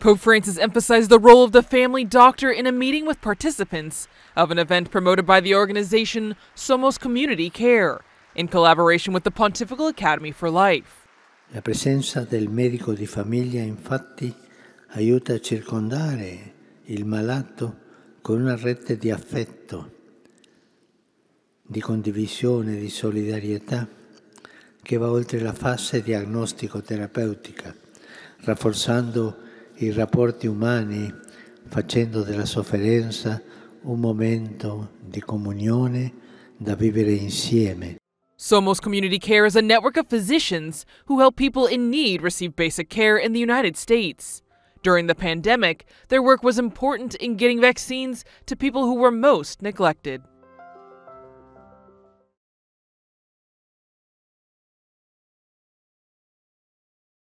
Pope Francis emphasized the role of the family doctor in a meeting with participants of an event promoted by the organization Somos Community Care in collaboration with the Pontifical Academy for Life. La presenza del medico di famiglia infatti aiuta a circondare il malato con una rete di affetto, di condivisione, di solidarietà che va oltre la fase diagnostico-terapeutica, rafforzando i rapporti umani facendo della sofferenza un momento di comunione da vivere insieme. Somos Community Care is a network of physicians who help people in need receive basic care in the United States. During the pandemic, their work was important in getting vaccines to people who were most neglected.